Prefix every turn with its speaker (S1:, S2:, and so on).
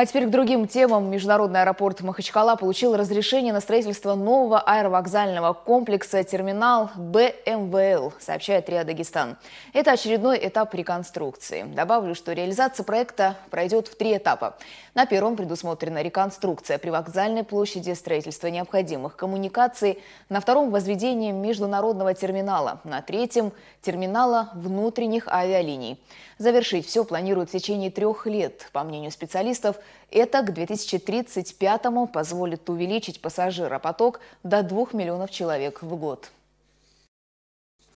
S1: А теперь к другим темам. Международный аэропорт Махачкала получил разрешение на строительство нового аэровокзального комплекса «Терминал БМВЛ», сообщает РИА Дагестан. Это очередной этап реконструкции. Добавлю, что реализация проекта пройдет в три этапа. На первом предусмотрена реконструкция при вокзальной площади, строительство необходимых коммуникаций. На втором – возведение международного терминала. На третьем – терминала внутренних авиалиний. Завершить все планируют в течение трех лет. По мнению специалистов – это к 2035-му позволит увеличить пассажиропоток до 2 миллионов человек в год.